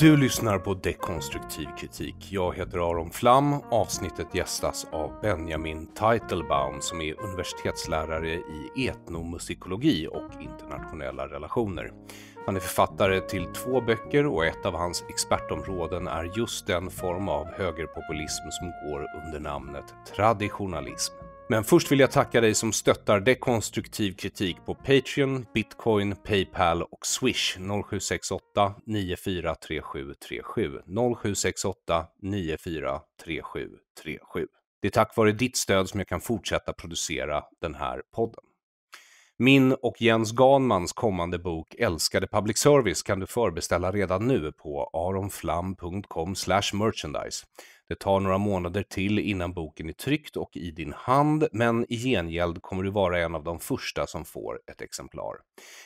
Du lyssnar på Dekonstruktiv kritik. Jag heter Aron Flam. Avsnittet gästas av Benjamin Teitelbaum som är universitetslärare i etnomusikologi och internationella relationer. Han är författare till två böcker och ett av hans expertområden är just den form av högerpopulism som går under namnet traditionalism. Men först vill jag tacka dig som stöttar dekonstruktiv kritik på Patreon, Bitcoin, Paypal och Swish 0768 943737 0768 943737. Det är tack vare ditt stöd som jag kan fortsätta producera den här podden. Min och Jens Ganmans kommande bok Älskade public service kan du förbeställa redan nu på aronflam.com merchandise. Det tar några månader till innan boken är tryckt och i din hand, men i gengäld kommer du vara en av de första som får ett exemplar.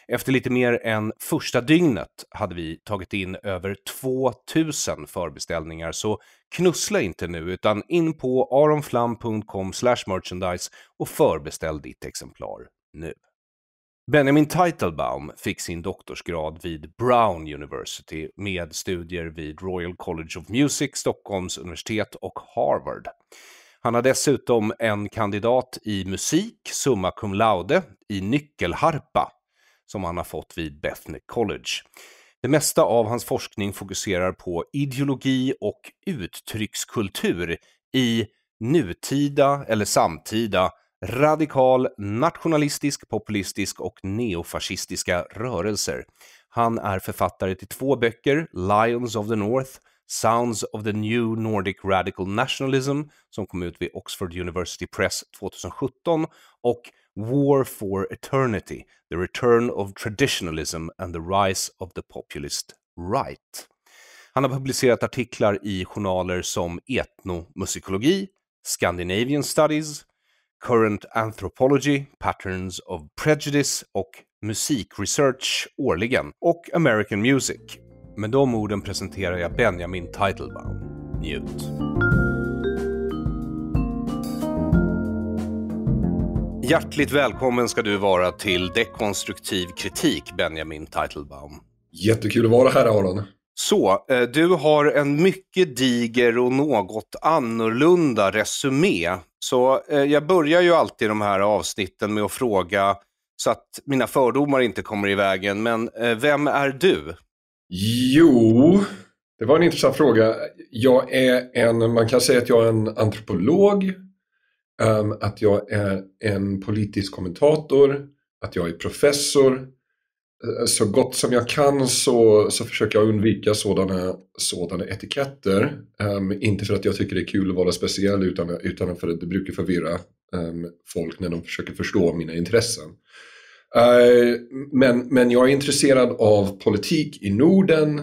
Efter lite mer än första dygnet hade vi tagit in över 2000 förbeställningar, så knussla inte nu, utan in på aronflam.com merchandise och förbeställ ditt exemplar nu. Benjamin Teitelbaum fick sin doktorsgrad vid Brown University med studier vid Royal College of Music, Stockholms universitet och Harvard. Han har dessutom en kandidat i musik, summa cum laude, i nyckelharpa som han har fått vid Bethne College. Det mesta av hans forskning fokuserar på ideologi och uttryckskultur i nutida eller samtida radikal, nationalistisk, populistisk och neofascistiska rörelser. Han är författare till två böcker, Lions of the North, Sounds of the New Nordic Radical Nationalism, som kom ut vid Oxford University Press 2017, och War for Eternity, The Return of Traditionalism and the Rise of the Populist Right. Han har publicerat artiklar i journaler som Etnomusikologi, Scandinavian Studies, Current Anthropology, Patterns of Prejudice och Musik Research årligen och American Music. Med de orden presenterar jag Benjamin Teitelbaum. Njut! Hjärtligt välkommen ska du vara till Dekonstruktiv kritik, Benjamin Teitelbaum. Jättekul att vara här, Aron. Så, eh, du har en mycket diger och något annorlunda resumé. Så eh, jag börjar ju alltid de här avsnitten med att fråga så att mina fördomar inte kommer i vägen. Men eh, vem är du? Jo, det var en intressant fråga. Jag är en, man kan säga att jag är en antropolog, ehm, att jag är en politisk kommentator, att jag är professor, Eh, så gott som jag kan så, så försöker jag undvika sådana, sådana etiketter. Um, inte för att jag tycker det är kul att vara speciell utan, utan för att det brukar förvirra um, folk när de försöker förstå mina intressen. Uh, men, men jag är intresserad av politik i Norden,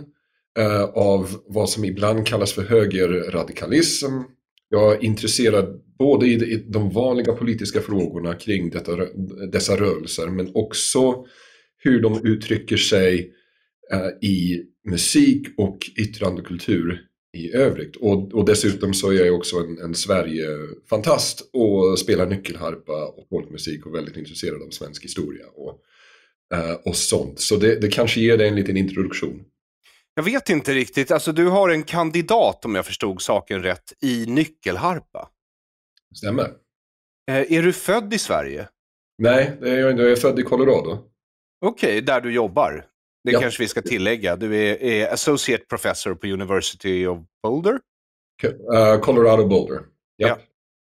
uh, av vad som ibland kallas för högerradikalism. Jag är intresserad både i de vanliga politiska frågorna kring detta, dessa rörelser men också hur de uttrycker sig eh, i musik och yttrandekultur i övrigt. Och, och dessutom så är jag också en, en Sverige-fantast och spelar nyckelharpa och folkmusik och väldigt intresserad av svensk historia och, eh, och sånt. Så det, det kanske ger dig en liten introduktion. Jag vet inte riktigt, alltså du har en kandidat om jag förstod saken rätt i nyckelharpa. Stämmer. Eh, är du född i Sverige? Nej, det är jag inte. Jag är född i Colorado. Okej, okay, där du jobbar. Det ja. kanske vi ska tillägga. Du är, är associate professor på University of Boulder? Uh, Colorado Boulder. Ja, ja.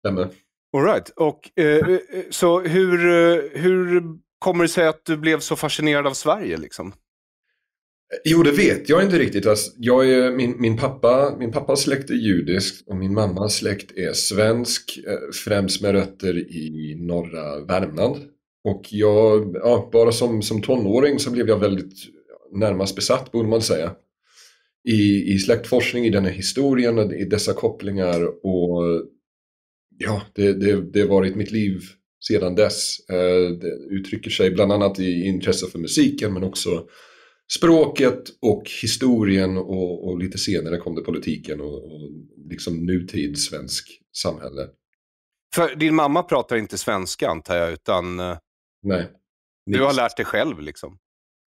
stämmer. All right. Och, uh, så hur, uh, hur kommer det sig att du blev så fascinerad av Sverige? Liksom? Jo, det vet jag inte riktigt. Alltså, jag är, min, min, pappa, min pappas släkt är judisk och min mammas släkt är svensk, främst med rötter i norra Värmland. Och jag, ja, bara som, som tonåring så blev jag väldigt närmast besatt borde man säga. I, i släktforskning, i den här historien, i dessa kopplingar och ja, det, har varit mitt liv sedan dess. Eh, det uttrycker sig bland annat i intresse för musiken men också språket och historien och, och lite senare kom det politiken och, och liksom nutid svensk samhälle. För din mamma pratar inte svenska antar jag, utan eh, Nej. Du har lärt dig själv liksom?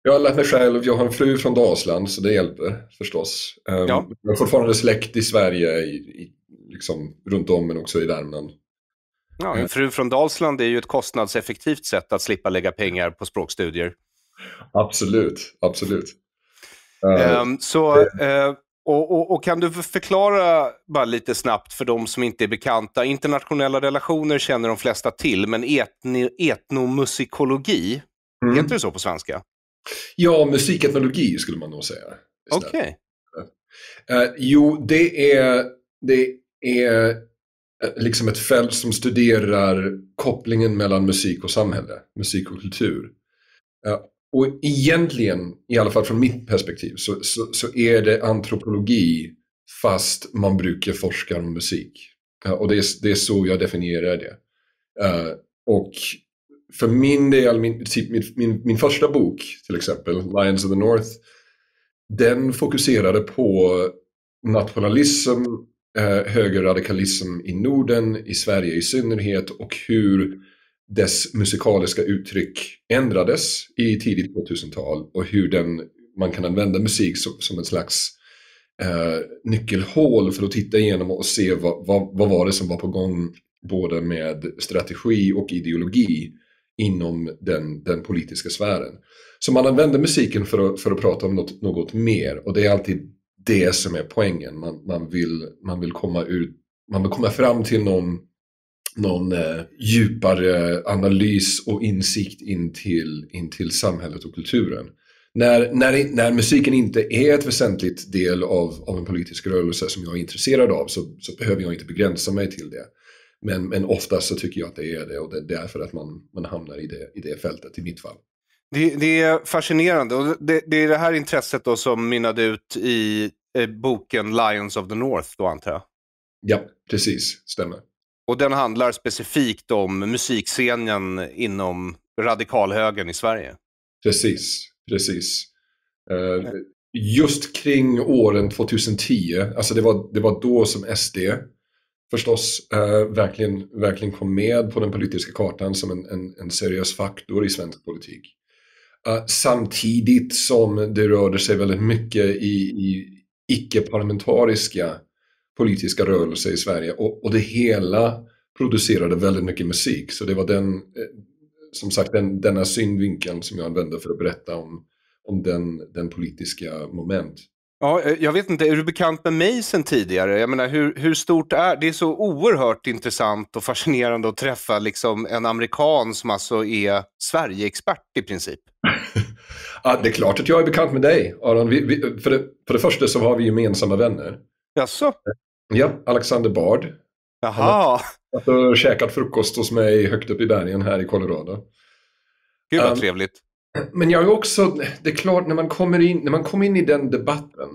Jag har lärt mig själv, jag har en fru från Dalsland så det hjälper förstås. Ehm, ja. Jag har fortfarande släkt i Sverige, i, i, liksom, runt om men också i Värmland. Ja, en eh. fru från Dalsland är ju ett kostnadseffektivt sätt att slippa lägga pengar på språkstudier. Absolut, absolut. Um, så uh, och, och, och, Kan du förklara bara lite snabbt för de som inte är bekanta, internationella relationer känner de flesta till, men etni, etnomusikologi, mm. heter det så på svenska? Ja, musiketnologi skulle man nog säga. Okej. Okay. Uh, eh, jo, det är, det är eh, liksom ett fält som studerar kopplingen mellan musik och samhälle, musik och kultur. Uh, och egentligen, i alla fall från mitt perspektiv, så, så, så är det antropologi fast man brukar forska om musik. och det är, det är, så jag definierar det. Eh, och för min del, min, typ min, min, min första bok till exempel, Lions of the North, den fokuserade på nationalism, eh, högerradikalism i Norden, i Sverige i synnerhet och hur dess musikaliska uttryck ändrades i tidigt 2000-tal och hur den, man kan använda musik som, som en slags eh, nyckelhål för att titta igenom och se vad, vad, vad var det som var på gång både med strategi och ideologi inom den, den politiska sfären. Så man använder musiken för att, för att prata om något, något mer och det är alltid det som är poängen. Man, man, vill, man, vill komma ut, man vill komma fram till någon någon eh, djupare analys och insikt in till, in till samhället och kulturen. När, när, när musiken inte är ett väsentligt del av, av en politisk rörelse som jag är intresserad av så, så behöver jag inte begränsa mig till det. Men, men oftast så tycker jag att det är det och det är därför att man, man hamnar i det, i det fältet i mitt fall. Det, det är fascinerande och det, det, är det här intresset då som mynnade ut i eh, boken Lions of the North då antar jag? Ja, precis. Stämmer. Och den handlar specifikt om musikscenen inom radikalhögern i Sverige. Precis, precis. Eh, just kring åren 2010, alltså det var, det var då som SD förstås eh, verkligen, verkligen kom med på den politiska kartan som en, en, en seriös faktor i svensk politik. Eh, samtidigt som det rörde sig väldigt mycket i, i icke-parlamentariska politiska rörelse i Sverige och, och det hela producerade väldigt mycket musik. Så det var den, eh, som sagt, den, denna synvinkeln som jag använde för att berätta om, om den, den politiska moment. Ja, eh, jag vet inte, är du bekant med mig sen tidigare? Jag menar, hur, hur stort är det? Det är så oerhört intressant och fascinerande att träffa liksom en amerikan som alltså är Sverige-expert i princip. ja, det är klart att jag är bekant med dig, Aron. Vi, vi, för, det, för det första så har vi gemensamma vänner. Jaså? Ja, Alexander Bard. Jaha! Han har käkat frukost hos mig högt upp i bergen här i Colorado. Gud vad um, trevligt. Men jag är också, det är klart när man kommer in, när man kommer in i den debatten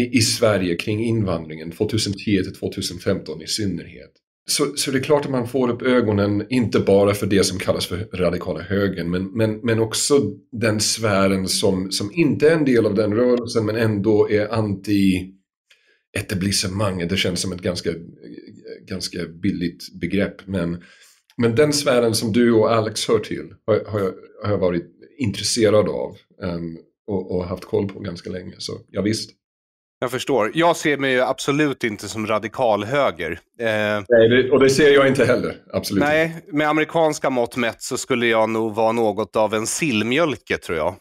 i, i Sverige kring invandringen 2010 till 2015 i synnerhet. Så, så det är klart att man får upp ögonen, inte bara för det som kallas för radikala högern, men, men, men också den sfären som, som inte är en del av den rörelsen, men ändå är anti etablissemang. Det känns som ett ganska, ganska billigt begrepp. Men, men den sfären som du och Alex hör till har, har, jag, har jag varit intresserad av um, och, och, haft koll på ganska länge. Så ja, visst. Jag förstår. Jag ser mig ju absolut inte som radikalhöger. Eh, Nej, och det ser jag inte heller. Absolut Nej, med amerikanska mått mätt så skulle jag nog vara något av en sillmjölke, tror jag.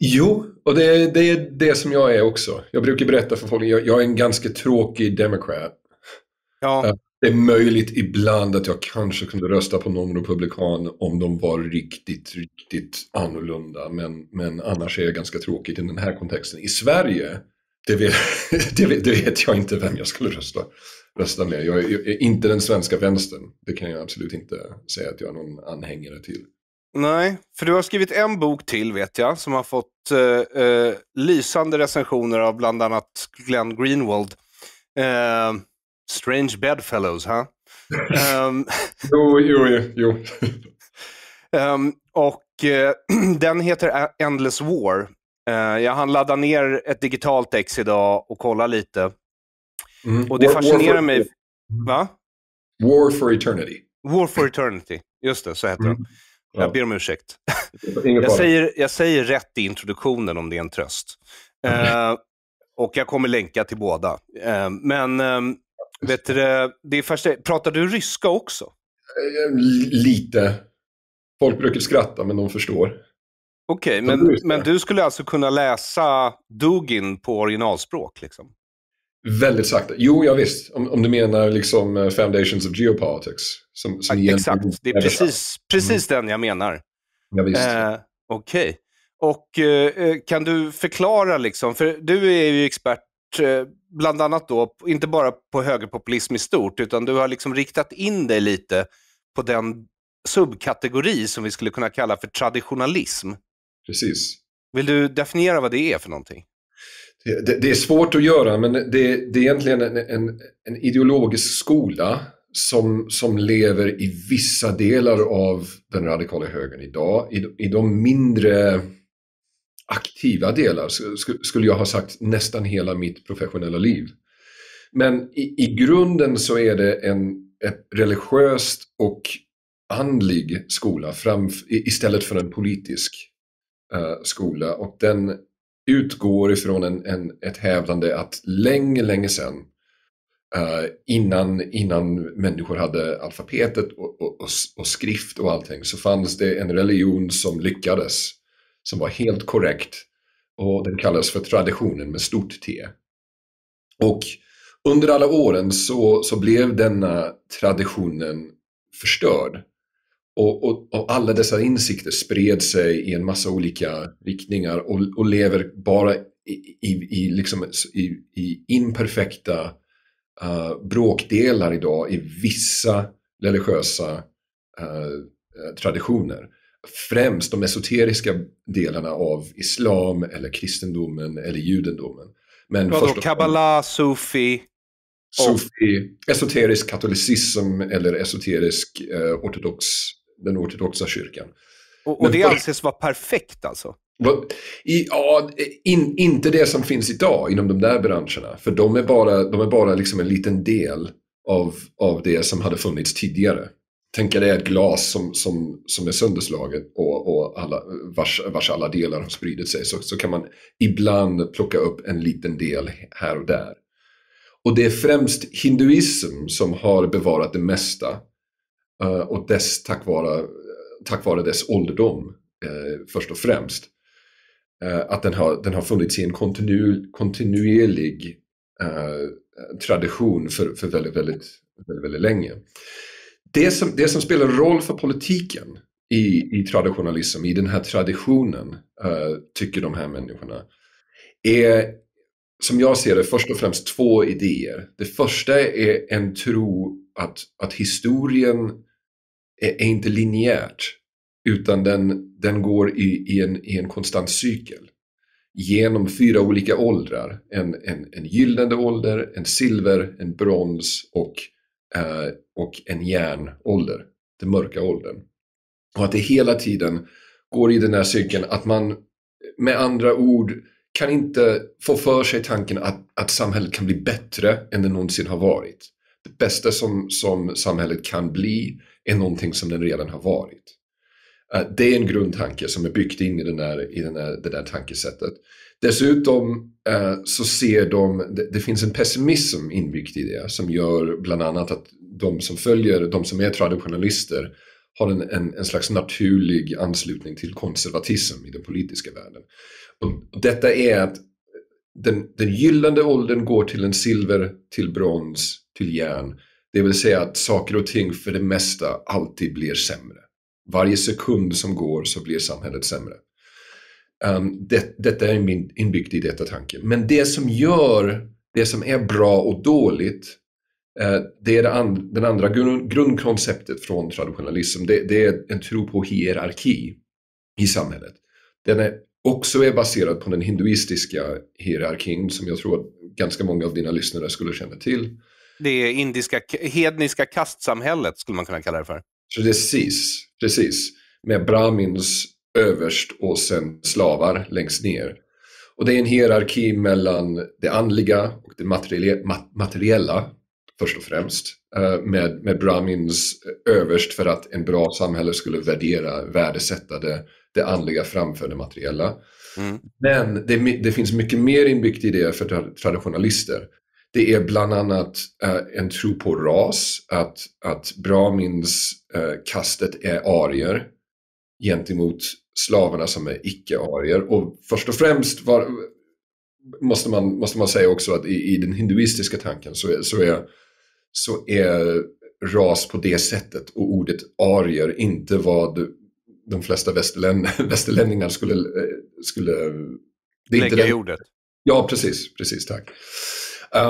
Jo, och det, det är det som jag är också. Jag brukar berätta för folk, jag, jag är en ganska tråkig demokrat. Ja. Det är möjligt ibland att jag kanske kunde rösta på någon republikan om de var riktigt, riktigt annorlunda. Men, men annars är jag ganska tråkig i den här kontexten. I Sverige, det vet, det vet, det vet jag inte vem jag skulle rösta, rösta med. Jag är, jag är inte den svenska vänstern. Det kan jag absolut inte säga att jag är någon anhängare till. Nej, för du har skrivit en bok till vet jag, som har fått eh, eh, lysande recensioner av bland annat Glenn Greenwald. Eh, strange Bedfellows, ha? Huh? um, jo, jo, jo. um, och eh, den heter Endless War. Eh, jag hann ladda ner ett digitalt ex idag och kolla lite. Mm. Och det war, fascinerar war mig... Mm. Va? War for Eternity. War for Eternity, just det, så heter mm. den. Jag ber om ursäkt. Jag säger, jag säger rätt i introduktionen om det är en tröst. Mm. Eh, och jag kommer länka till båda. Eh, men eh, vet du, det är första, pratar du ryska också? Eh, lite. Folk brukar skratta, men de förstår. Okej, okay, men, men du skulle alltså kunna läsa Dugin på originalspråk? Liksom? Väldigt sakta. Jo, ja, visst. Om, om du menar liksom eh, Foundations of Geopolitics. Som, som ja, exakt, det är precis, precis mm. den jag menar. Ja, visst. Eh, Okej. Okay. Och eh, eh, kan du förklara, liksom, för du är ju expert eh, bland annat då, inte bara på högerpopulism i stort, utan du har liksom riktat in dig lite på den subkategori som vi skulle kunna kalla för traditionalism. Precis. Vill du definiera vad det är för någonting? Det, det, är svårt att göra, men det, det är egentligen en, en, en, ideologisk skola som, som lever i vissa delar av den radikala högern idag. I, i de mindre aktiva delar skulle jag ha sagt nästan hela mitt professionella liv. Men i, i grunden så är det en religiöst och andlig skola framf, istället för en politisk uh, skola och den utgår ifrån en, en, ett hävdande att länge, länge sedan eh, innan, innan människor hade alfabetet och, och, och, och, skrift och allting så fanns det en religion som lyckades, som var helt korrekt och den kallades för traditionen med stort T. Och under alla åren så, så blev denna traditionen förstörd och, och, och, alla dessa insikter spred sig i en massa olika riktningar och, och lever bara i, i, i, liksom, i imperfekta uh, bråkdelar idag i vissa religiösa uh, traditioner. Främst de esoteriska delarna av islam eller kristendomen eller judendomen. Men Vadå, först kabbala, sufi? Sufi, esoterisk katolicism eller esoterisk eh, ortodox den ortodoxa kyrkan. Och, och det för... anses vara perfekt alltså? I, ja, in, inte det som finns idag inom de där branscherna, för de är bara, de är bara liksom en liten del av, av det som hade funnits tidigare. Tänk dig ett glas som, som, som är sönderslaget och, och alla, vars, vars alla delar har spridit sig, så, så kan man ibland plocka upp en liten del här och där. Och det är främst hinduism som har bevarat det mesta Eh, och dess tack vare, tack vare dess ålderdom eh, först och främst. Eh, att den har, den har funnits i en kontinu, kontinuerlig tradition för, för väldigt, väldigt, väldigt, väldigt länge. Det som, det som spelar roll för politiken i, i traditionalism, i den här traditionen, tycker de här människorna, är som jag ser det först och främst två idéer. Det första är en tro att, att historien är, är inte linjärt utan den, den går i, i, en, i en konstant cykel genom fyra olika åldrar. En, en, en gyllene ålder, en silver, en brons och, eh, och en järnålder, den mörka åldern. Och att det hela tiden går i den här cykeln att man med andra ord kan inte få för sig tanken att, att samhället kan bli bättre än det någonsin har varit det bästa som, som samhället kan bli är någonting som den redan har varit. Eh, det är en grundtanke som är byggt in i, den där, i den där, det där tankesättet. Dessutom eh, så ser de, det finns en pessimism inbyggd i det som gör bland annat att de som följer, de som är traditionalister har en, en, en slags naturlig anslutning till konservatism i den politiska världen. Och detta är att den, den gyllene åldern går till en silver, till brons, till järn. Det vill säga att saker och ting för det mesta alltid blir sämre. Varje sekund som går så blir samhället sämre. Um, det, detta är min inbyggd i detta tanke. Men det som gör det som är bra och dåligt, uh, det är det an, den andra grund, grundkonceptet från traditionalism. Det, det, är en tro på hierarki i samhället. Den är också är baserad på den hinduistiska hierarkin som jag tror att ganska många av dina lyssnare skulle känna till. Det indiska, hedniska kastsamhället skulle man kunna kalla det för. Precis, precis. Med brahmins överst och sen slavar längst ner. Och det är en hierarki mellan det andliga och det materiella, först och främst, eh, med, med Brahmins överst för att en bra samhälle skulle värdera, värdesätta det, det andliga framför det materiella. Mm. Men det, det, finns mycket mer inbyggt i det för traditionalister. Det är bland annat eh, en tro på ras, att, att Brahmins eh, kastet är arier gentemot slavarna som är icke-arier. Och först och främst var, måste, man, måste man säga också att i, i den hinduistiska tanken så är, så är, så är ras på det sättet och ordet arier inte vad, de flesta västerlän, västerlänningar skulle, eh, skulle det Lägga inte i Ja, precis, precis, tack.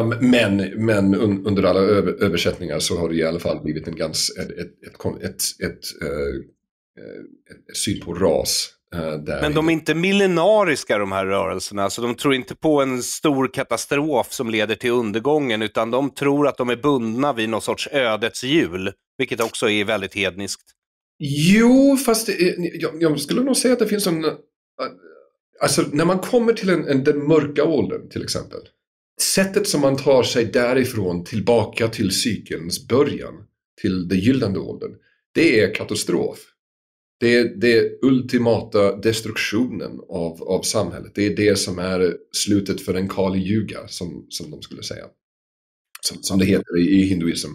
Um, men men un, under alla över, översättningar så har det i alla fall blivit en gans, ett, ett, ett, eh, eh, ett, syn på ras. Men de är inte millenariska de här rörelserna, så alltså, de tror inte på en stor katastrof som leder till undergången, utan de tror att de är bundna vid någon sorts ödets hjul, vilket också är väldigt hedniskt. Jo, fast är, eh, jag, jag, skulle nog säga att det finns en... Eh, alltså när man kommer till en, en, den mörka åldern till exempel. Sättet som man tar sig därifrån tillbaka till cykelns början, till den gyllene åldern, det är katastrof. Det är, den ultimata destruktionen av, av samhället. Det är det som är slutet för en Kali Yuga, som, som de skulle säga. Som, som det heter i, i hinduism.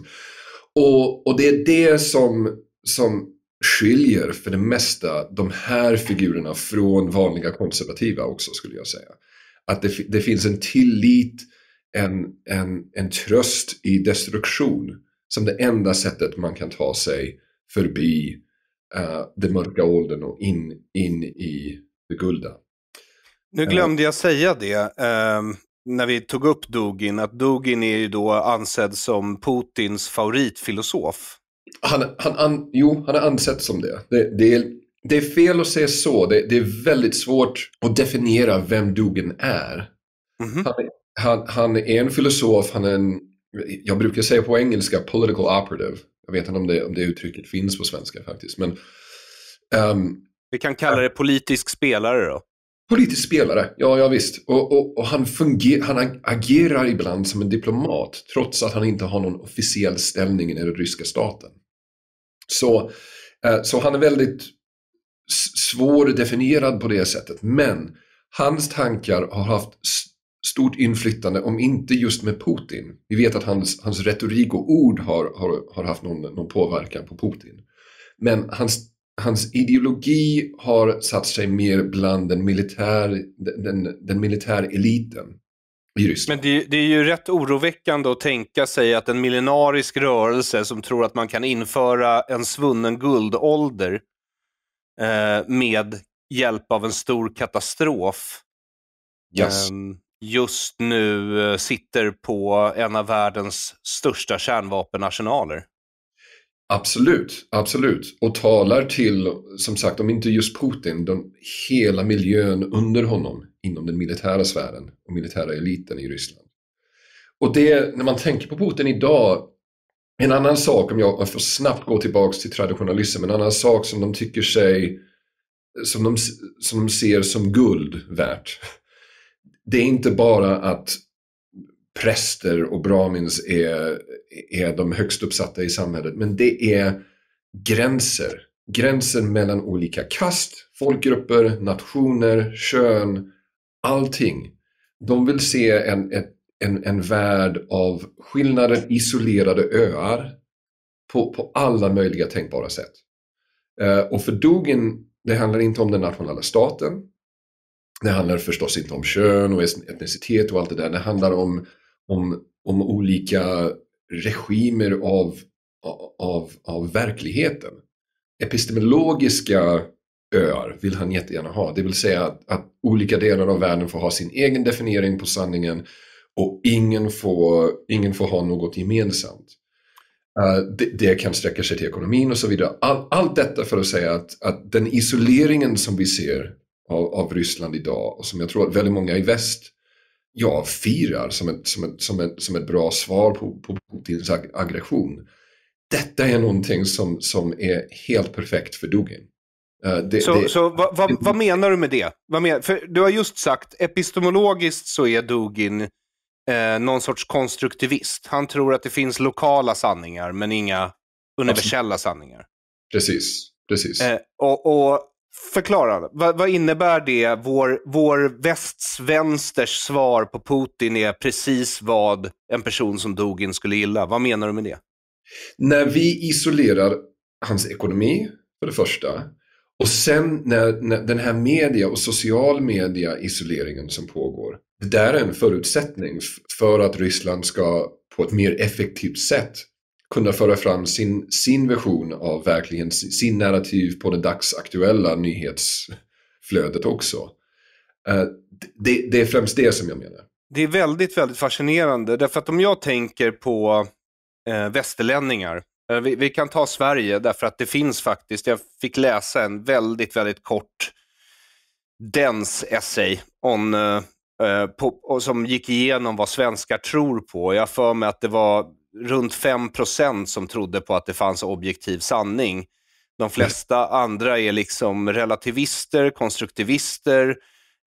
Och, och det är det som, som skiljer för det mesta de här figurerna från vanliga konservativa också skulle jag säga. Att det, det finns en tillit, en, en, en tröst i destruktion som det enda sättet man kan ta sig förbi uh, den mörka åldern och in, in i det gulda. Nu eh. glömde jag säga det eh, när vi tog upp Dugin, att Dugin är ju då ansedd som Putins favoritfilosof. Han, han, han, jo, han är ansett som det. Det, det, är, det är fel att säga så. Det, det, är väldigt svårt att definiera vem Dugin är. Mm -hmm. han, han, är en filosof, han är en, jag brukar säga på engelska, political operative. Jag vet inte om det, om det uttrycket finns på svenska faktiskt. Men, um, Vi kan kalla det politisk spelare då? Politisk spelare, ja, ja visst. Och, och, och han, funger, han agerar ibland som en diplomat trots att han inte har någon officiell ställning i den ryska staten. Så, eh, så han är väldigt svårdefinierad på det sättet. Men hans tankar har haft stort inflytande, om inte just med Putin. Vi vet att hans, hans retorik och ord har, har, har haft någon, någon påverkan på Putin. Men hans, hans ideologi har satt sig mer bland den militär, den, den, den militär eliten i Ryssland. Men det, det, är ju rätt oroväckande att tänka sig att en millenarisk rörelse som tror att man kan införa en svunnen guldålder eh, med hjälp av en stor katastrof yes. eh, just nu eh, sitter på en av världens största kärnvapenarsenaler. Absolut, absolut. Och talar till, som sagt, om inte just Putin, de, hela miljön under honom inom den militära sfären och militära eliten i Ryssland. Och det, när man tänker på Putin idag, en annan sak, om jag får snabbt gå tillbaks till traditionalismen, en annan sak som de tycker sig, som de, som de ser som guld värt. Det är inte bara att präster och bramins är, är de högst uppsatta i samhället. Men det är gränser. Gränser mellan olika kast, folkgrupper, nationer, kön, allting. De vill se en, en, en värld av skillnader, isolerade öar på, på alla möjliga tänkbara sätt. Eh, och för Dugin, det handlar inte om den nationella staten. Det handlar förstås inte om kön och etnicitet och allt det där. Det handlar om om, om olika regimer av, av, av verkligheten. Epistemologiska öar vill han jättegärna ha, det vill säga att, att olika delar av världen får ha sin egen definiering på sanningen och ingen får, ingen får ha något gemensamt. Uh, det, det, kan sträcka sig till ekonomin och så vidare. All, allt detta för att säga att, att den isoleringen som vi ser av, av, Ryssland idag och som jag tror att väldigt många i väst jag firar som ett, som ett, som ett, som ett bra svar på, på Putins aggression. Detta är någonting som, som är helt perfekt för Dugin. Uh, det, så det, så vad, vad, vad, menar du med det? Men, för du har just sagt epistemologiskt så är Dugin eh, någon sorts konstruktivist. Han tror att det finns lokala sanningar men inga universella sanningar. Precis, precis. Eh, och, och Förklara, vad, vad, innebär det? Vår, vår vänsters svar på Putin är precis vad en person som Dugin skulle gilla. Vad menar du med det? När vi isolerar hans ekonomi, för det första, och sen när, när den här media och social media isoleringen som pågår, det där är en förutsättning för att Ryssland ska på ett mer effektivt sätt kunna föra fram sin, sin version av verkligen sin narrativ på det dagsaktuella nyhetsflödet också. Eh, det, det, är främst det som jag menar. Det är väldigt, väldigt fascinerande. Därför att om jag tänker på eh, västerlänningar. Eh, vi, vi, kan ta Sverige därför att det finns faktiskt. Jag fick läsa en väldigt, väldigt kort dens essay on, eh, eh på, som gick igenom vad svenskar tror på. Jag för mig att det var runt 5 som trodde på att det fanns objektiv sanning. De flesta andra är liksom relativister, konstruktivister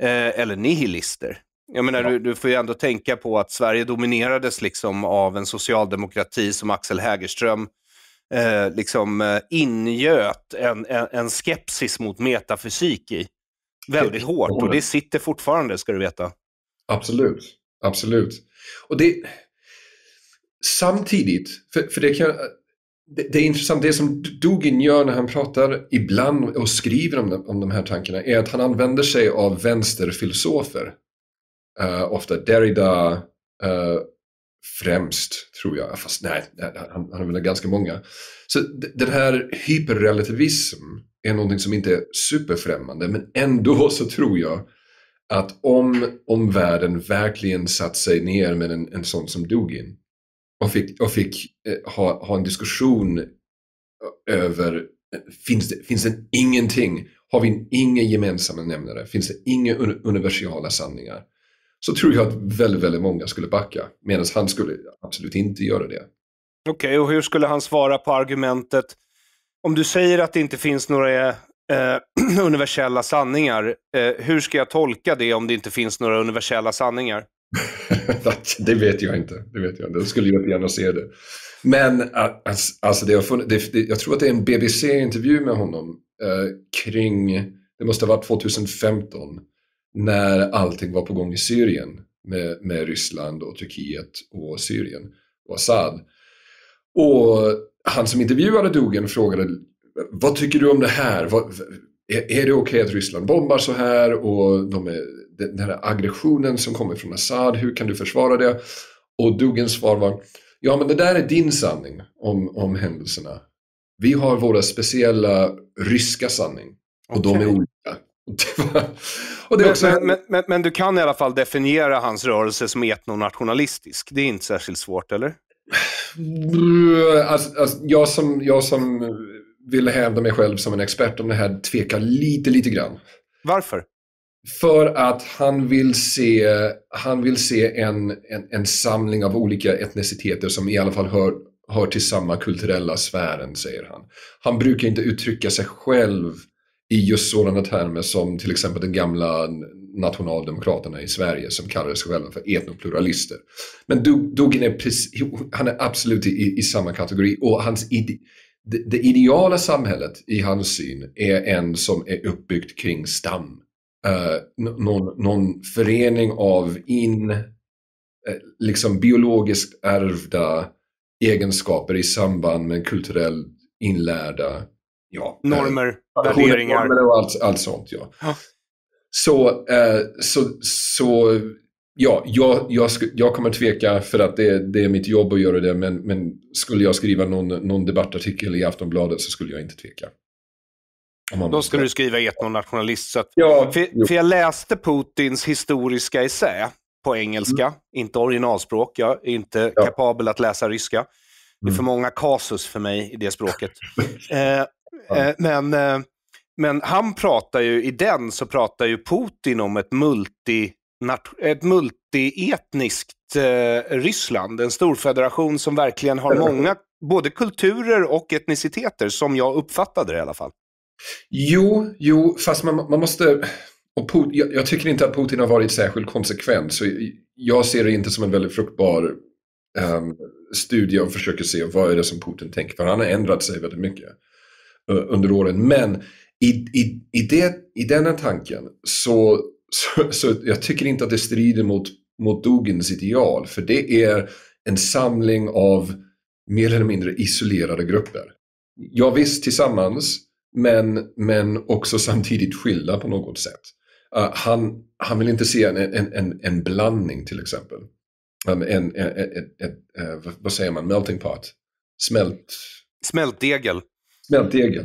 eh, eller nihilister. Jag menar, ja. du, du, får ju ändå tänka på att Sverige dominerades liksom av en socialdemokrati som Axel Hägerström eh, liksom eh, ingöt en, en, en, skepsis mot metafysik i. Väldigt hårt och det sitter fortfarande, ska du veta. Absolut. Absolut. Och det, samtidigt, för, för det, kan, det, det, är intressant, det som Dugin gör när han pratar ibland och skriver om, de, om de här tankarna är att han använder sig av vänsterfilosofer. Uh, ofta Derrida uh, främst, tror jag, fast nej, han, han använder ganska många. Så den här hyperrelativism är någonting som inte är superfrämmande, men ändå så tror jag att om, om världen verkligen satt sig ner med en, en sån som Dugin och fick, och fick eh, ha, ha en diskussion över finns det, finns det ingenting, har vi inga gemensamma nämnare, finns det inga universala sanningar, så tror jag att väldigt, väldigt många skulle backa, medan han skulle absolut inte göra det. Okej, okay, och hur skulle han svara på argumentet, om du säger att det inte finns några eh, universella sanningar, eh, hur ska jag tolka det om det inte finns några universella sanningar? det vet jag inte. Det vet jag inte. Jag skulle jättegärna se det. Men äh, alltså, alltså, det har funnits, det, jag tror att det är en BBC-intervju med honom eh, kring, det måste ha varit 2015, när allting var på gång i Syrien med, med Ryssland och Turkiet och Syrien och Assad. Och han som intervjuade Dogen frågade vad tycker du om det här? Vad, är, är det okej okay att Ryssland bombar så här och de är den här aggressionen som kommer från Assad, hur kan du försvara det? Och Dugins svar var, ja men det där är din sanning om, om händelserna. Vi har våra speciella ryska sanning och okay. de är olika. och det men, också... men, men, men, du kan i alla fall definiera hans rörelse som etnonationalistisk. Det är inte särskilt svårt, eller? Alltså, alltså, jag, som, jag som vill hävda mig själv som en expert om det här tvekar lite, lite grann. Varför? För att han vill se, han vill se en, en, en samling av olika etniciteter som i alla fall hör, hör till samma kulturella sfären, säger han. Han brukar inte uttrycka sig själv i just sådana termer som till exempel den gamla nationaldemokraterna i Sverige som kallade sig själva för etnopluralister. Men Dugin är, han är absolut i, i samma kategori och hans ide, det, det, ideala samhället i hans syn är en som är uppbyggt kring stam Eh, någon, någon förening av in, eh, liksom biologiskt ärvda egenskaper i samband med kulturellt inlärda ja, eh, normer, eh, värderingar. Normer och allt, allt sånt. Ja. Ha. Så, eh, så, så ja, jag, jag, jag kommer tveka för att det, det är mitt jobb att göra det, men, men skulle jag skriva någon, någon debattartikel i Aftonbladet så skulle jag inte tveka. Då ska du skriva etnonationalist. Så att, ja, för, för, jag läste Putins historiska essä på engelska, mm. inte originalspråk. Jag är inte ja. kapabel att läsa ryska. Det är för mm. många kasus för mig i det språket. eh, eh, men, eh, men han pratar ju, i den så pratar ju Putin om ett, multi, ett multietniskt eh, Ryssland. En stor federation som verkligen har många, både kulturer och etniciteter, som jag uppfattade det i alla fall. Jo, jo, fast man, man måste... Och Putin, jag, jag, tycker inte att Putin har varit särskilt konsekvent, så jag ser det inte som en väldigt fruktbar um, studie och försöker se vad är det som Putin tänker, för han har ändrat sig väldigt mycket uh, under åren. Men i, i, i, det, i denna tanken så, så, så, jag tycker inte att det strider mot, mot Dugins ideal, för det är en samling av mer eller mindre isolerade grupper. Ja, visst, tillsammans men, men också samtidigt skilda på något sätt. Uh, han, han vill inte se en, en, en, en blandning till exempel. Um, en, en, en, eh, vad säger man, melting pot? Smält... Smältdegel. Smältdegel.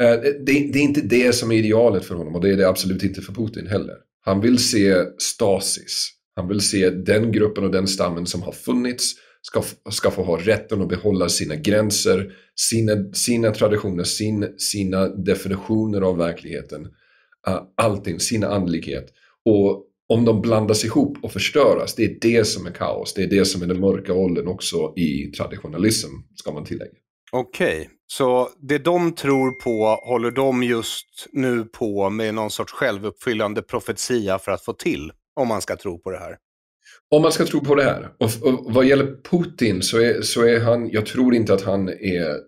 Uh, det, det, är inte det som är idealet för honom och det är det absolut inte för Putin heller. Han vill se stasis. Han vill se den gruppen och den stammen som har funnits ska, ska få ha rätten att behålla sina gränser, sina, sina traditioner, sin, sina definitioner av verkligheten, eh, allting, sin andlighet. Och om de blandas ihop och förstöras, det är det som är kaos. Det är det som är den mörka åldern också i traditionalism, ska man tillägga. Okej, okay. så det de tror på håller de just nu på med någon sorts självuppfyllande profetia för att få till, om man ska tro på det här? om man ska tro på det här, och, och vad gäller Putin så är, så är han, jag tror inte att han är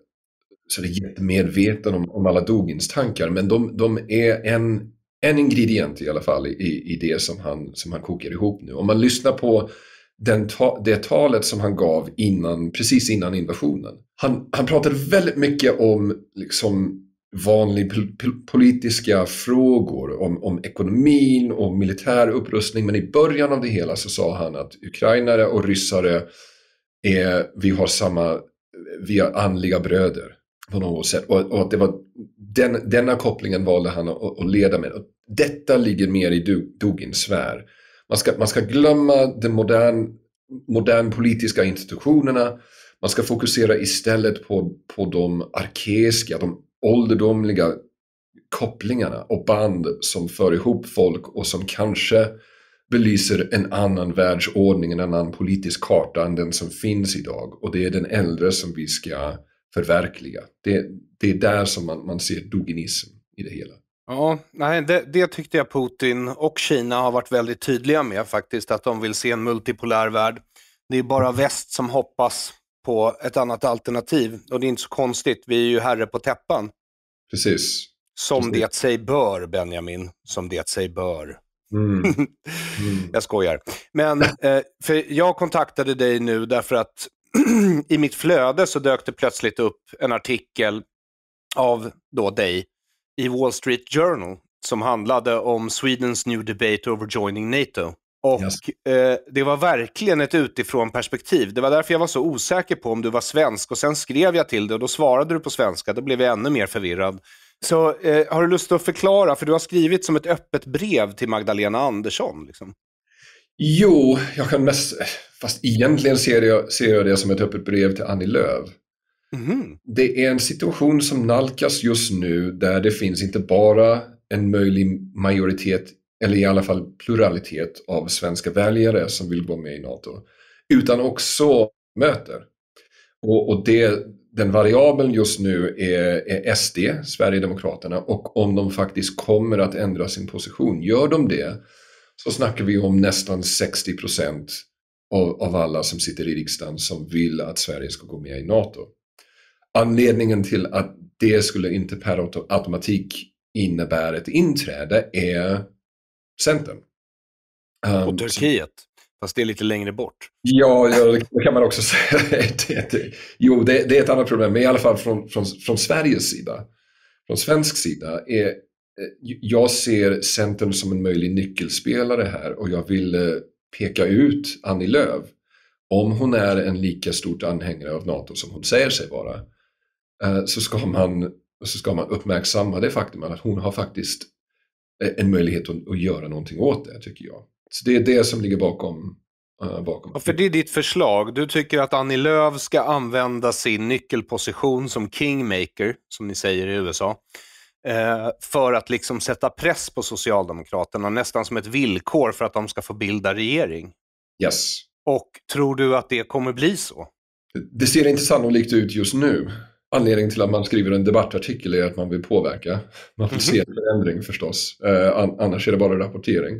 så det är jättemedveten om, om alla Dugins tankar, men de, de är en, en ingrediens i alla fall i, i det som han, som han kokar ihop nu. Om man lyssnar på den ta, det talet som han gav innan, precis innan invasionen. Han, han pratade väldigt mycket om liksom, vanliga politiska frågor om, om ekonomin och militär upprustning. Men i början av det hela så sa han att ukrainare och ryssare är, vi har samma, vi är andliga bröder på något sätt. Och, och att det var, den, denna kopplingen valde han att, att leda med. Och detta ligger mer i Dugins sfär. Man ska, man ska glömma de modern, modern politiska institutionerna. Man ska fokusera istället på, på de arkeiska, de ålderdomliga kopplingarna och band som för ihop folk och som kanske belyser en annan världsordning, en annan politisk karta än den som finns idag. Och det är den äldre som vi ska förverkliga. Det, det är där som man, man ser duginism i det hela. Ja, nej, det, det, tyckte jag Putin och Kina har varit väldigt tydliga med faktiskt, att de vill se en multipolär värld. Det är bara väst som hoppas på ett annat alternativ. Och det är inte så konstigt, vi är ju herre på täppan. Precis. Som Precis. det sig bör, Benjamin. Som det sig bör. Mm. Mm. jag skojar. Men, eh, för jag kontaktade dig nu därför att i mitt flöde så dök det plötsligt upp en artikel av då dig i Wall Street Journal som handlade om Swedens new debate over joining NATO. Och yes. eh, det var verkligen ett utifrån perspektiv. Det var därför jag var så osäker på om du var svensk. Och sen skrev jag till dig och då svarade du på svenska. Då blev jag ännu mer förvirrad. Så eh, har du lust att förklara? För du har skrivit som ett öppet brev till Magdalena Andersson. Liksom. Jo, jag kan mest... Fast egentligen ser jag, ser jag det som ett öppet brev till Annie Lööf. Mm. Det är en situation som nalkas just nu där det finns inte bara en möjlig majoritet eller i alla fall pluralitet av svenska väljare som vill gå med i NATO, utan också möter. Och, och det, den variabeln just nu är, är SD, Sverigedemokraterna, och om de faktiskt kommer att ändra sin position. Gör de det så snackar vi om nästan 60 procent av, av alla som sitter i riksdagen som vill att Sverige ska gå med i NATO. Anledningen till att det skulle inte per automatik innebär ett inträde är Centern. Um, ehm, och Turkiet, fast det är lite längre bort. Ja, ja det kan man också säga. det, det, jo, det, det, är ett annat problem, men i alla fall från, från, från Sveriges sida, från svensk sida, är, eh, jag ser Centern som en möjlig nyckelspelare här och jag vill eh, peka ut Annie Lööf om hon är en lika stort anhängare av NATO som hon säger sig vara eh, så ska man, så ska man uppmärksamma det faktum att hon har faktiskt Eh, en möjlighet att, att göra någonting åt det, tycker jag. Så det är det som ligger bakom eh, Bakom. För det är ditt förslag. Du tycker att Annie Lööf ska använda sin nyckelposition som kingmaker, som ni säger i USA, eh, för att liksom sätta press på Socialdemokraterna, nästan som ett villkor för att de ska få bilda regering. Yes. Och tror du att det kommer bli så? Det ser inte sannolikt ut just nu anledningen till att man skriver en debattartikel är att man vill påverka. Man vill mhm. se en förändring förstås, eh, annars är det bara rapportering.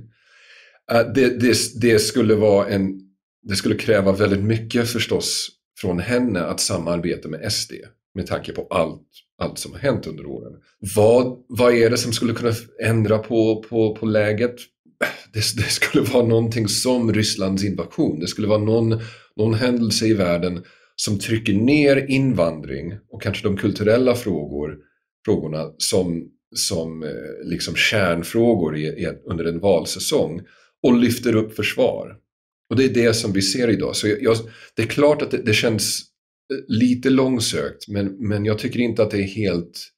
Eh, det, det, det, skulle vara en, det skulle kräva väldigt mycket förstås från henne att samarbeta med SD med tanke på allt, allt som har hänt under åren. Vad, vad är det som skulle kunna ändra på, på, på läget? Eh, det, det skulle vara någonting som Rysslands invasion. Det skulle vara någon, någon händelse i världen som trycker ner invandring och kanske de kulturella frågor, frågorna som, som eh, liksom kärnfrågor i, i, under en valsäsong och lyfter upp försvar. Och det är det som vi ser idag. Så jag, jag, det är klart att det, det känns eh, lite långsökt men, men jag tycker inte att det är helt,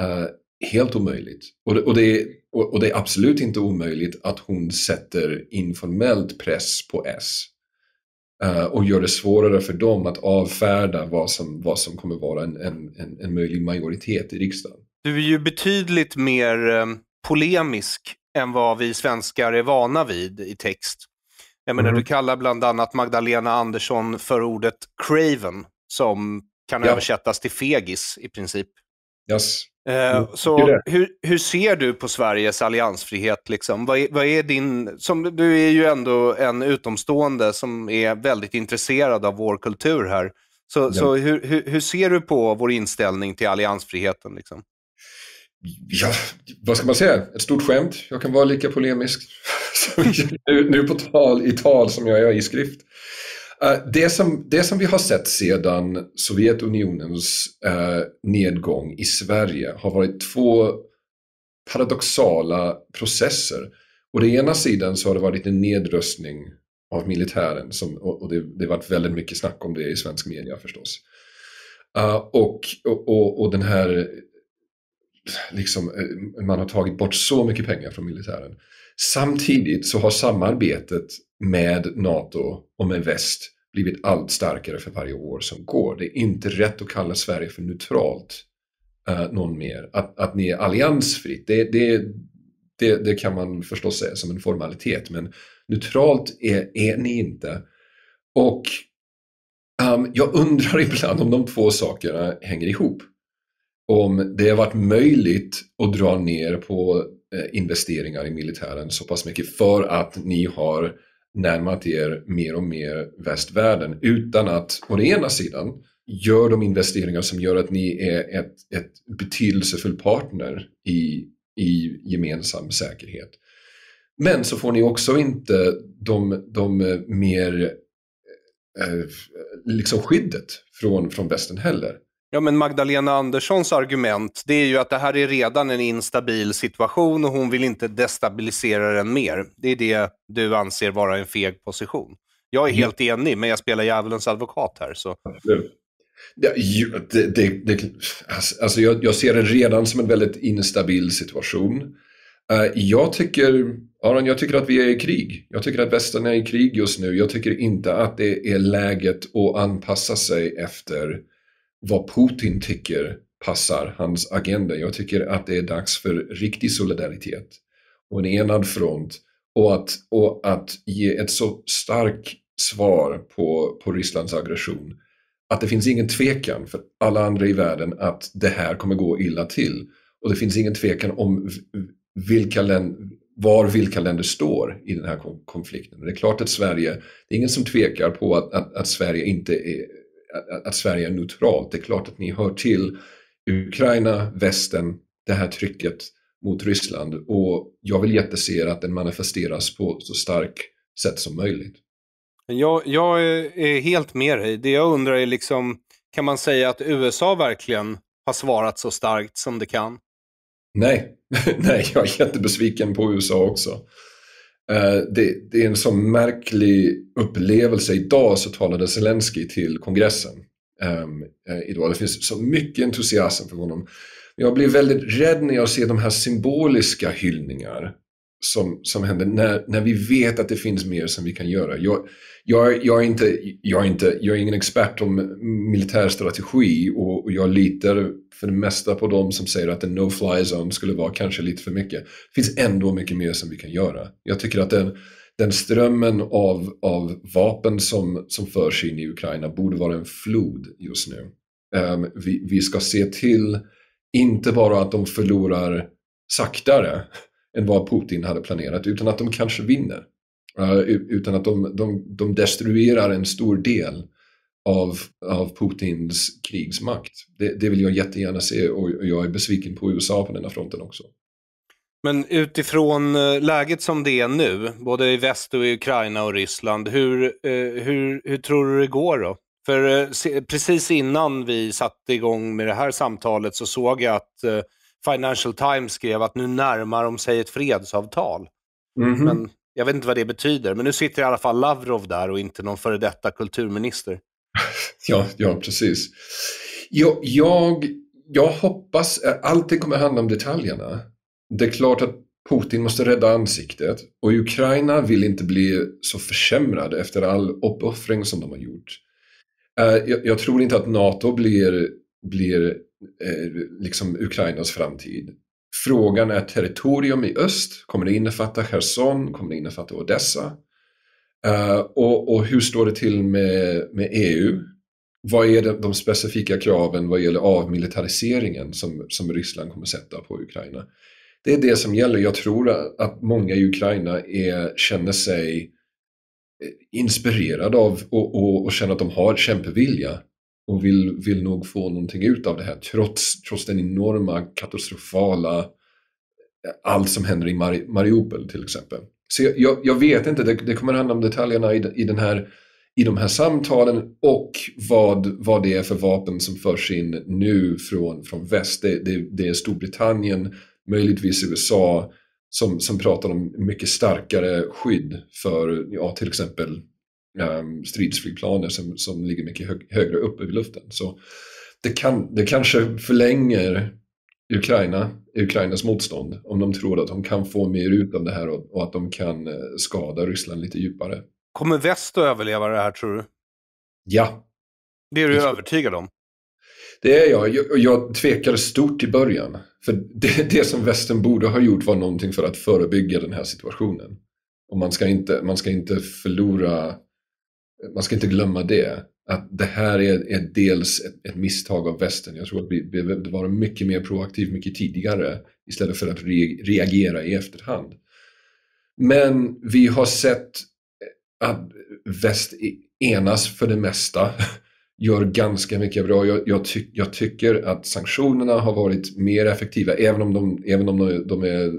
uh, helt omöjligt. Och det, och, det är, och det är absolut inte omöjligt att hon sätter informellt press på S Eh, och gör det svårare för dem att avfärda vad som, vad som kommer vara en, en, en möjlig majoritet i riksdagen. Du är ju betydligt mer eh, polemisk än vad vi svenskar är vana vid i text. Jag menar, mm. du kallar bland annat Magdalena Andersson för ordet craven, som kan ja. översättas till fegis i princip. Yes. Eh, mm. så hur, hur ser du på Sveriges alliansfrihet? Liksom? Vad, är, vad är din, som, du är ju ändå en utomstående som är väldigt intresserad av vår kultur här. Så, ja. så hur, hur, hur, ser du på vår inställning till alliansfriheten? Liksom? Ja, vad ska man säga? Ett stort skämt. Jag kan vara lika polemisk nu, nu på tal i tal som jag är i skrift. Eh, det som, det som vi har sett sedan Sovjetunionens eh, nedgång i Sverige har varit två paradoxala processer. Å ena sidan så har det varit en nedrustning av militären som, och det, det har varit väldigt mycket snack om det i svensk media förstås. Eh, och, och, och den här liksom, man har tagit bort så mycket pengar från militären. Samtidigt så har samarbetet med NATO och med väst blivit allt starkare för varje år som går. Det är inte rätt att kalla Sverige för neutralt uh, någon mer. Att, att ni är alliansfritt, det, det, det, det, kan man förstås säga som en formalitet, men neutralt är, är ni inte. Och um, jag undrar ibland om de två sakerna hänger ihop. Om det har varit möjligt att dra ner på Eh, investeringar i militären så pass mycket för att ni har närmat er mer och mer västvärlden utan att å ena sidan gör de investeringar som gör att ni är ett, ett betydelsefull partner i, i gemensam säkerhet. Men så får ni också inte de, de eh, mer eh, eh, liksom skyddet från, från västern heller. Ja, men Magdalena Anderssons argument det är ju att det här är redan en instabil situation och hon vill inte destabilisera den mer. Det är det du anser vara en feg position. Jag är mm. helt enig, men jag spelar djävulens advokat här. Så. Ja, det, det, det, alltså, alltså jag, jag, ser det redan som en väldigt instabil situation. Eh, jag tycker, Aron, jag tycker att vi är i krig. Jag tycker att västern är i krig just nu. Jag tycker inte att det är läget att anpassa sig efter vad Putin tycker passar hans agenda. Jag tycker att det är dags för riktig solidaritet och en enad front och att, och att ge ett så starkt svar på, på Rysslands aggression att det finns ingen tvekan för alla andra i världen att det här kommer gå illa till. Och det finns ingen tvekan om vilka länder, var vilka länder står i den här konflikten. Det är klart att Sverige, det är ingen som tvekar på att, att, att Sverige inte är, att Sverige är neutralt. Det är klart att ni hör till Ukraina, västen, det här trycket mot Ryssland och jag vill jättese att den manifesteras på så stark sätt som möjligt. Jag, jag är helt med dig. Det jag undrar är liksom, kan man säga att USA verkligen har svarat så starkt som det kan? Nej, nej jag är jättebesviken på USA också. Eh, det, det, är en så märklig upplevelse. Idag så talade Zelensky till kongressen. Ehm, eh, idag. Det finns så mycket entusiasm för honom. Jag blir väldigt rädd när jag ser de här symboliska hyllningar som, som händer när, när vi vet att det finns mer som vi kan göra. Jag, jag, jag, är, inte, jag, är, inte, jag är ingen expert om militär strategi och, och jag litar för det mesta på dem som säger att en no-fly zone skulle vara kanske lite för mycket. Det finns ändå mycket mer som vi kan göra. Jag tycker att den, den strömmen av, av vapen som, som förs in i Ukraina borde vara en flod just nu. Um, vi, vi ska se till inte bara att de förlorar saktare än vad Putin hade planerat utan att de kanske vinner. Eh, utan att de, de, de destruerar en stor del av, av Putins krigsmakt. Det, det vill jag jättegärna se och jag är besviken på USA på den här fronten också. Men utifrån eh, läget som det är nu, både i väst och i Ukraina och Ryssland, hur, eh, hur, hur tror du det går då? För precis innan vi satte igång med det här samtalet så såg jag att Financial Times skrev att nu närmar de sig ett fredsavtal. Mm -hmm. Men jag vet inte vad det betyder, men nu sitter i alla fall Lavrov där och inte någon före detta kulturminister. ja, ja, precis. Jag, jag, jag hoppas, eh, allting kommer handla om detaljerna. Det är klart att Putin måste rädda ansiktet och Ukraina vill inte bli så försämrade efter all uppoffring som de har gjort. Eh, jag, jag tror inte att NATO blir, blir Eh, liksom Ukrainas framtid. Frågan är territorium i öst, kommer det innefatta Cherson, kommer det innefatta Odessa? Uh, och, och, hur står det till med, med EU? Vad är det, de specifika kraven vad gäller avmilitariseringen som, som Ryssland kommer sätta på Ukraina? Det är det som gäller. Jag tror att många i Ukraina är, känner sig eh, inspirerade av och, och, och känner att de har kämpevilja och vill, vill nog få någonting ut av det här trots, trots den enorma katastrofala eh, allt som händer i Mari Mariupol till exempel. Så jag, jag vet inte, det, det, kommer handla om detaljerna i, i, den här, i de här samtalen och vad, vad det är för vapen som förs in nu från, från väst. Det, det, det är Storbritannien, möjligtvis USA, som, som pratar om mycket starkare skydd för ja, till exempel Ehm, stridsflygplaner som, som ligger mycket hög, högre upp i luften. Så det, kan, det kanske förlänger Ukraina, Ukrainas motstånd om de tror att de kan få mer ut av det här och, och att de kan eh, skada Ryssland lite djupare. Kommer väst att överleva det här tror du? Ja. Det är du jag övertygad om? Det är jag. Jag, jag tvekade stort i början. För det, det som västen borde ha gjort var någonting för att förebygga den här situationen. Och man ska inte, man ska inte förlora man ska inte glömma det. Att det här är, är dels ett, ett, misstag av västern. Jag tror att vi behövde vara mycket mer proaktiv mycket tidigare istället för att re, reagera i efterhand. Men vi har sett att väst enas för det mesta, gör ganska mycket bra. Jag, jag, ty, jag tycker att sanktionerna har varit mer effektiva, även om de, även om de, de är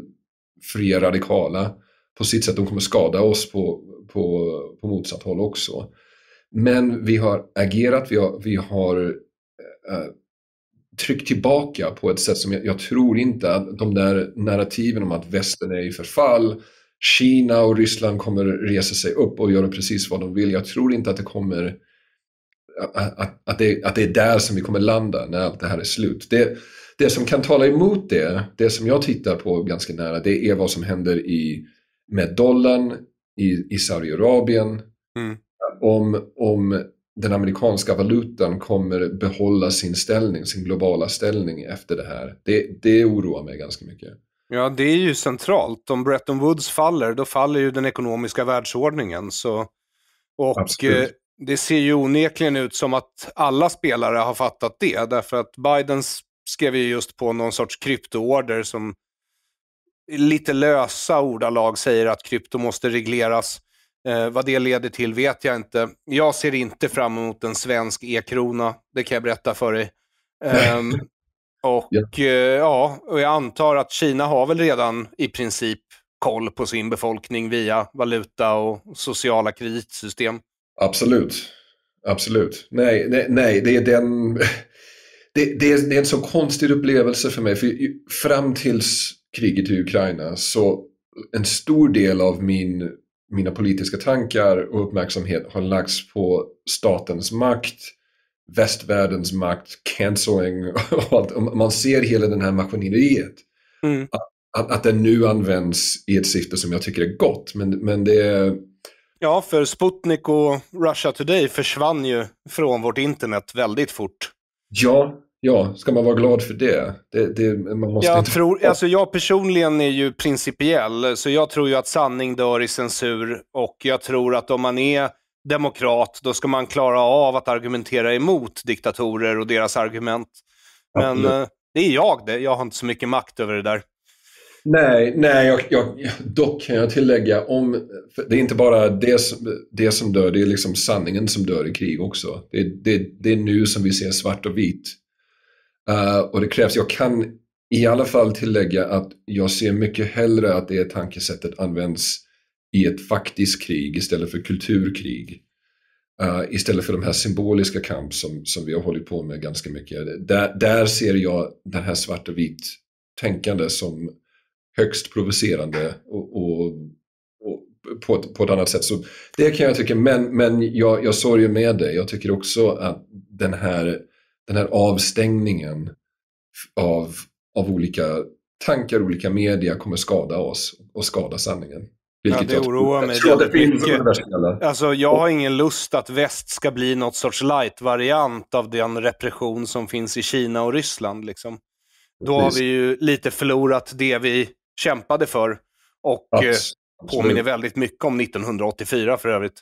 fria radikala på sitt sätt. De kommer skada oss på, på, på motsatt håll också. Men vi har agerat, vi har, vi har äh, tryckt tillbaka på ett sätt som jag, jag, tror inte att de där narrativen om att västern är i förfall, Kina och Ryssland kommer resa sig upp och göra precis vad de vill. Jag tror inte att det kommer att, att, att, det, att det är där som vi kommer landa när allt det här är slut. Det, det som kan tala emot det, det som jag tittar på ganska nära, det är vad som händer i, med dollarn i, i Saudiarabien. Mm. Om, om den amerikanska valutan kommer behålla sin ställning, sin globala ställning efter det här. Det, det oroar mig ganska mycket. Ja, det är ju centralt. Om Bretton Woods faller, då faller ju den ekonomiska världsordningen. Så, och Absolut. Eh, det ser ju onekligen ut som att alla spelare har fattat det, därför att Biden skrev ju just på någon sorts kryptoorder som lite lösa ordalag säger att krypto måste regleras. Eh, vad det leder till vet jag inte. Jag ser inte fram emot en svensk e-krona, det kan jag berätta för dig. Eh, och, ja. Eh, ja, och jag antar att Kina har väl redan i princip koll på sin befolkning via valuta och sociala kreditsystem. Absolut. Absolut. Nej, nej, nej det är den... Det, det, är, det är en så konstig upplevelse för mig. För fram tills kriget i Ukraina så en stor del av min, mina politiska tankar och uppmärksamhet har lagts på statens makt, västvärldens makt, cancelling och allt. Man ser hela den här maskineriet. Mm. Att, att den nu används i ett syfte som jag tycker är gott, men, men det är Ja, för Sputnik och Russia Today försvann ju från vårt internet väldigt fort. Ja, ja, ska man vara glad för det? det, det man måste jag, inte... tror, alltså jag personligen är ju principiell, så jag tror ju att sanning dör i censur och jag tror att om man är demokrat, då ska man klara av att argumentera emot diktatorer och deras argument. Men ja, eh, det är jag det. Jag har inte så mycket makt över det där. Nej, nej jag, jag, dock kan jag tillägga, om, det är inte bara det som, det som dör, det är liksom sanningen som dör i krig också. Det, det, det är nu som vi ser svart och vitt. Eh, och det krävs, jag kan i alla fall tillägga att jag ser mycket hellre att det tankesättet används i ett faktiskt krig istället för kulturkrig. Uh, istället för de här symboliska kamp som, som vi har hållit på med ganska mycket. Där, där ser jag den här svart och vit tänkande som högst provocerande och, och, och på, ett, på ett annat sätt. Så det kan jag tycka, men, men jag, jag sörjer med det. Jag tycker också att den här den här avstängningen av, av olika tankar, olika media kommer skada oss och skada sanningen. Vilket ja, det jag oroar mig väldigt mycket. Alltså, jag har ingen lust att väst ska bli något sorts light-variant av den repression som finns i Kina och Ryssland. Liksom. Då har vi ju lite förlorat det vi kämpade för och Abs eh, påminner väldigt mycket om 1984 för övrigt.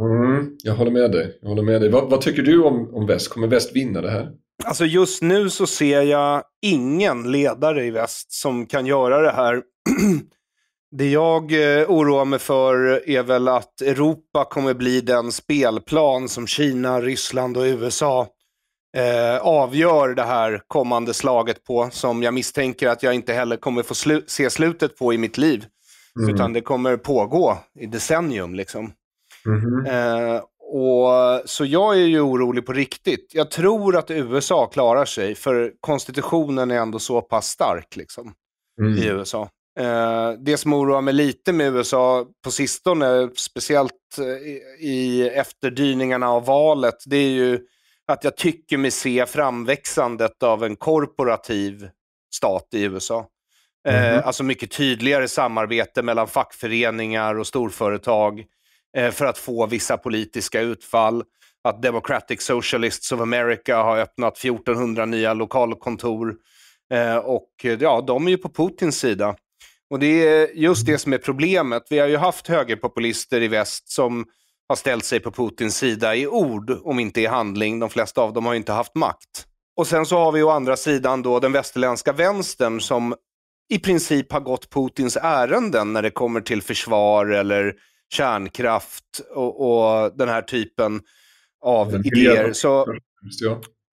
Mm, jag håller med dig. Jag håller med dig. Vad, vad tycker du om, om väst? Kommer väst vinna det här? Alltså just nu så ser jag ingen ledare i väst som kan göra det här. Det jag eh, oroar mig för är väl att Europa kommer bli den spelplan som Kina, Ryssland och USA eh, avgör det här kommande slaget på, som jag misstänker att jag inte heller kommer få slu se slutet på i mitt liv. Mm. Utan det kommer pågå i decennium. Liksom. Mm-hmm. eh, och, så jag är ju orolig på riktigt. Jag tror att USA klarar sig, för konstitutionen är ändå så pass stark liksom, mm. i USA. Eh, det som oroar mig lite med USA på sistone, speciellt eh, i, efterdyningarna av valet, det är ju att jag tycker mig se framväxandet av en korporativ stat i USA. Eh, mm mm-hmm. alltså mycket tydligare samarbete mellan fackföreningar och storföretag. Eh, för att få vissa politiska utfall. Att Democratic Socialists of America har öppnat 1400 nya lokalkontor. Eh, och eh, ja, de är ju på Putins sida. Och det är just det som är problemet. Vi har ju haft högerpopulister i väst som har ställt sig på Putins sida i ord, om inte i handling. De flesta av dem har ju inte haft makt. Och sen så har vi å andra sidan då den västerländska vänstern som i princip har gått Putins ärenden när det kommer till försvar eller kärnkraft och, och den här typen av idéer. Så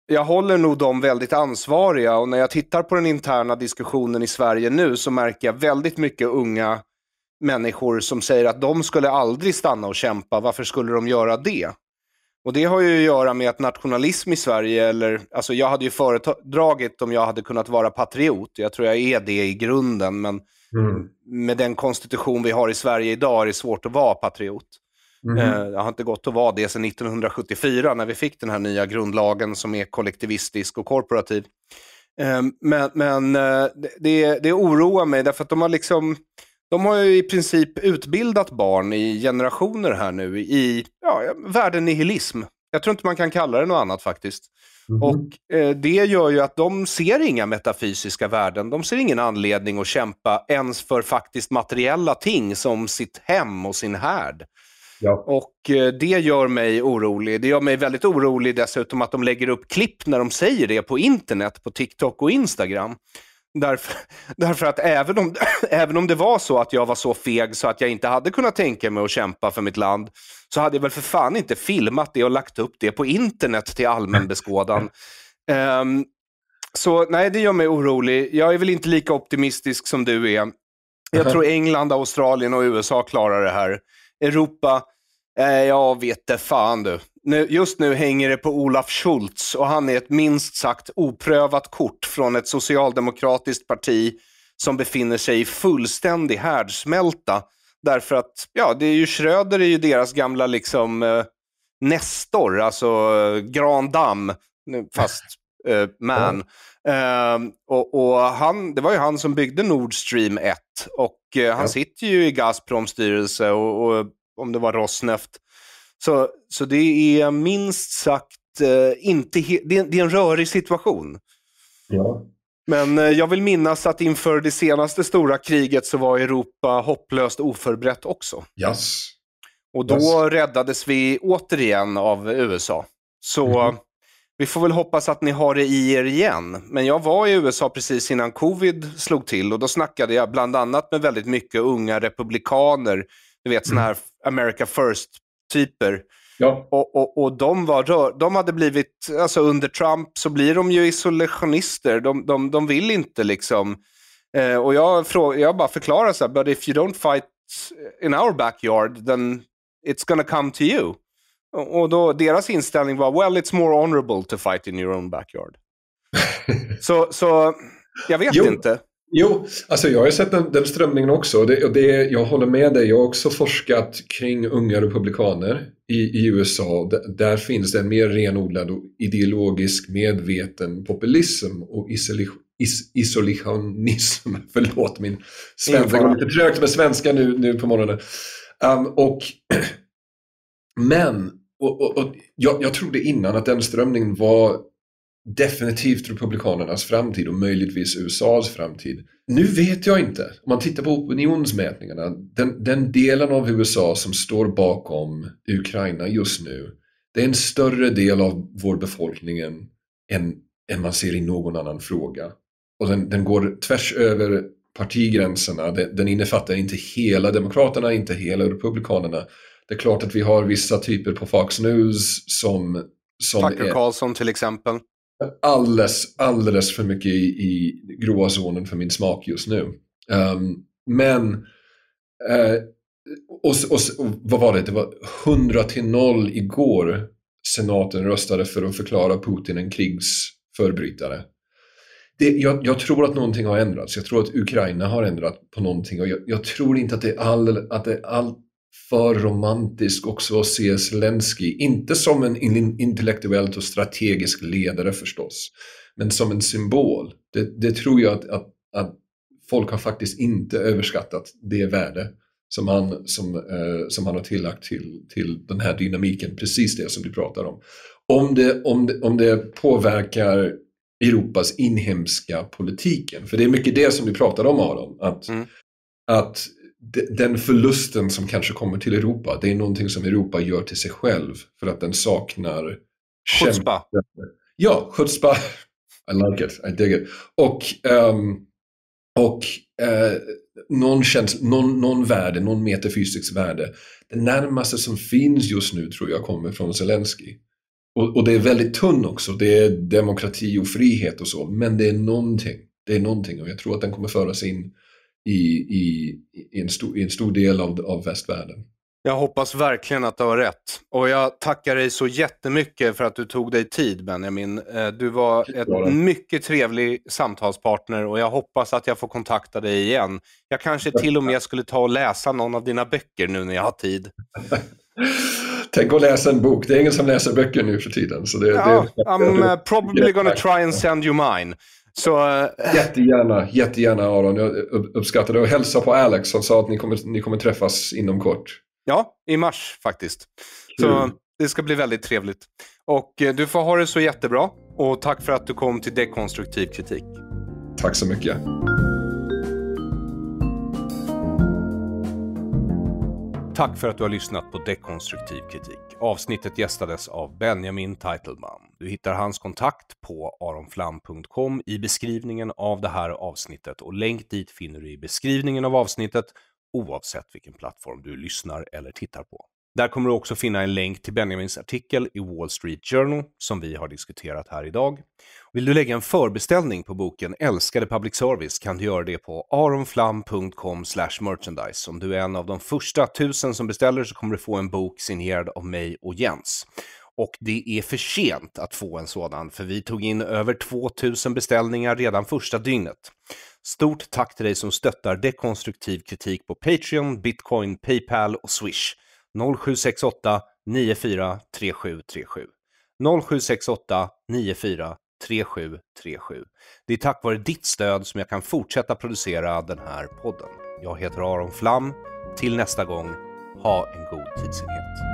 jag håller nog dem väldigt ansvariga och när jag tittar på den interna diskussionen i Sverige nu så märker jag väldigt mycket unga människor som säger att de skulle aldrig stanna och kämpa. Varför skulle de göra det? Och det har ju att göra med att nationalism i Sverige, eller alltså jag hade ju föredragit om jag hade kunnat vara patriot. Jag tror jag är det i grunden, men mm. med den konstitution vi har i Sverige idag är det svårt att vara patriot. Mm. Det har inte gått att vara det sedan 1974 när vi fick den här nya grundlagen som är kollektivistisk och korporativ. Ehm, men, men eh, det, det oroar mig därför att de har liksom de har ju i princip utbildat barn i generationer här nu i ja, värdenihilism. Jag tror inte man kan kalla det något annat faktiskt. Mm. Och eh, Det gör ju att de ser inga metafysiska värden. De ser ingen anledning att kämpa ens för faktiskt materiella ting som sitt hem och sin härd. Ja. Och eh, det gör mig orolig. Det gör mig väldigt orolig dessutom att de lägger upp klipp när de säger det på internet, på TikTok och Instagram. Därför, därför, att även om, även om det var så att jag var så feg så att jag inte hade kunnat tänka mig att kämpa för mitt land, så hade jag väl för fan inte filmat det och lagt upp det på internet till allmän beskådan. Um, så nej, det gör mig orolig. Jag är väl inte lika optimistisk som du är. Jag tror England, Australien och USA klarar det här. Europa, eh, jag vet det fan du. Nu, just nu hänger det på Olaf Schultz och han är ett minst sagt oprövat kort från ett socialdemokratiskt parti som befinner sig i fullständig härdsmälta. Därför att, ja, det är ju Schröder är ju deras gamla liksom eh, Nestor, alltså eh, Grand fast eh, man. Mm. och, och han, det var ju han som byggde Nord Stream 1 och eh, han sitter ju i Gazproms styrelse och, och om det var Rosneft så, så det är minst sagt eh, inte det är, det är en rörig situation. Ja. Men eh, jag vill minnas att inför det senaste stora kriget så var Europa hopplöst oförberett också. Yes. Och då yes. räddades vi återigen av USA. Så mm. vi får väl hoppas att ni har det i er igen. Men jag var i USA precis innan covid slog till och då snackade jag bland annat med väldigt mycket unga republikaner. Du vet mm. sådana här America First typer. Ja. Och, och, och de, var rör, de hade blivit, alltså under Trump så blir de ju isolationister. De, de, de vill inte liksom. Eh, och jag, frå, jag bara förklarar så här, but if you don't fight in our backyard then it's gonna come to you. Och då, deras inställning var, well it's more honorable to fight in your own backyard. så, så jag vet jo. inte. Jo, alltså jag har sett den, den strömningen också. Och det, och det, jag håller med dig. Jag har också forskat kring unga republikaner i, i USA. D där finns det en mer renodlad och ideologisk medveten populism och is isolationism. Förlåt min svenska. Jag går lite trögt med svenska nu, nu på morgonen. Um, och, men och, och, och jag, jag trodde innan att den strömningen var definitivt Republikanernas framtid och möjligtvis USAs framtid. Nu vet jag inte. Om man tittar på opinionsmätningarna, den, den delen av USA som står bakom Ukraina just nu, det är en större del av vår befolkning än, än man ser i någon annan fråga. Och den, den går tvärs över partigränserna, den, den innefattar inte hela Demokraterna, inte hela Republikanerna. Det är klart att vi har vissa typer på Fox News som som Tucker är... Carlson till exempel alldeles, alldeles för mycket i, i gråa zonen för min smak just nu. Um, men, uh, och, och, och, vad var det? Det var 100 till 0 igår senaten röstade för att förklara Putin en krigsförbrytare. Det, jag, jag, tror att någonting har ändrats. Jag tror att Ukraina har ändrat på någonting och jag, jag tror inte att det, all, att det all, för romantisk också att se Zelensky, inte som en intellektuell och strategisk ledare förstås, men som en symbol. Det, det tror jag att, att, att, folk har faktiskt inte överskattat det värde som han, som, eh, som han har tillagt till, till den här dynamiken, precis det som du pratar om. Om det, om det, om det påverkar Europas inhemska politiken, för det är mycket det som du pratar om Aron, att, mm. att den förlusten som kanske kommer till Europa, det är någonting som Europa gör till sig själv för att den saknar Chutzpah. Ja, chutzpah. I like it, I dig it. Och, um, och uh, någon, käns någon, någon värde, någon metafysisk värde. Det närmaste som finns just nu tror jag kommer från Zelensky. Och, och, det är väldigt tunn också, det är demokrati och frihet och så, men det är någonting. Det är någonting och jag tror att den kommer föras in i, i, i, en, stor, i en stor del av, av västvärlden. Jag hoppas verkligen att du har rätt. Och jag tackar dig så jättemycket för att du tog dig tid Benjamin. Eh, du var ett mycket trevlig samtalspartner och jag hoppas att jag får kontakta dig igen. Jag kanske till och med skulle ta och läsa någon av dina böcker nu när jag har tid. Tänk att läsa en bok. Det är ingen som läser böcker nu för tiden. Så det, ja, det I'm eh, probably gonna try and send you mine. Så, eh, jättegärna, jättegärna Aron. Jag uppskattar det. Och hälsa på Alex. Han sa att ni kommer, ni kommer träffas inom kort. Ja, i mars faktiskt. Så mm. det ska bli väldigt trevligt. Och eh, du får ha det så jättebra. Och tack för att du kom till Dekonstruktiv kritik. Tack så mycket. Tack för att du har lyssnat på Dekonstruktiv kritik. Avsnittet gästades av Benjamin Teitelman. Du hittar hans kontakt på aronflam.com i beskrivningen av det här avsnittet och länk dit finner du i beskrivningen av avsnittet oavsett vilken plattform du lyssnar eller tittar på. Där kommer du också finna en länk till Benjamins artikel i Wall Street Journal som vi har diskuterat här idag. Vill du lägga en förbeställning på boken Älskade public service kan du göra det på aronflam.com merchandise. Om du är en av de första tusen som beställer så kommer du få en bok signerad av mig och Jens. Och det är för sent att få en sådan, för vi tog in över 2000 beställningar redan första dygnet. Stort tack till dig som stöttar dekonstruktiv kritik på Patreon, Bitcoin, Paypal och Swish. 0768 943737. 0768 94 3737. Det är tack vare ditt stöd som jag kan fortsätta producera den här podden. Jag heter Aron Flam. Till nästa gång, ha en god tidsenhet.